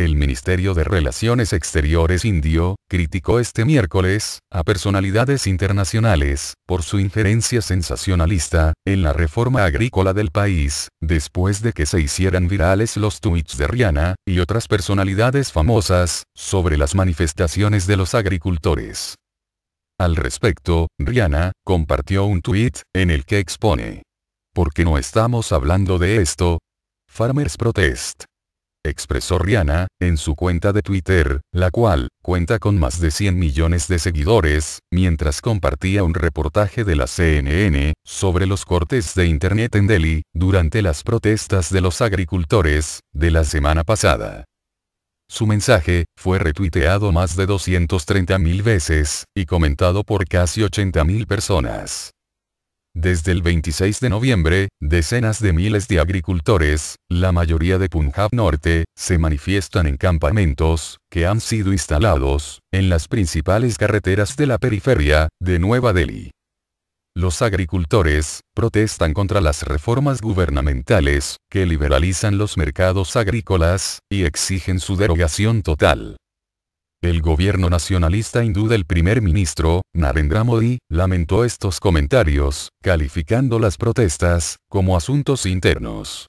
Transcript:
El Ministerio de Relaciones Exteriores indio, criticó este miércoles, a personalidades internacionales, por su injerencia sensacionalista, en la reforma agrícola del país, después de que se hicieran virales los tweets de Rihanna, y otras personalidades famosas, sobre las manifestaciones de los agricultores. Al respecto, Rihanna, compartió un tweet, en el que expone. Porque no estamos hablando de esto. Farmers Protest expresó Rihanna, en su cuenta de Twitter, la cual, cuenta con más de 100 millones de seguidores, mientras compartía un reportaje de la CNN, sobre los cortes de Internet en Delhi, durante las protestas de los agricultores, de la semana pasada. Su mensaje, fue retuiteado más de mil veces, y comentado por casi 80.000 personas. Desde el 26 de noviembre, decenas de miles de agricultores, la mayoría de Punjab Norte, se manifiestan en campamentos, que han sido instalados, en las principales carreteras de la periferia, de Nueva Delhi. Los agricultores, protestan contra las reformas gubernamentales, que liberalizan los mercados agrícolas, y exigen su derogación total. El gobierno nacionalista hindú del primer ministro, Narendra Modi, lamentó estos comentarios, calificando las protestas como asuntos internos.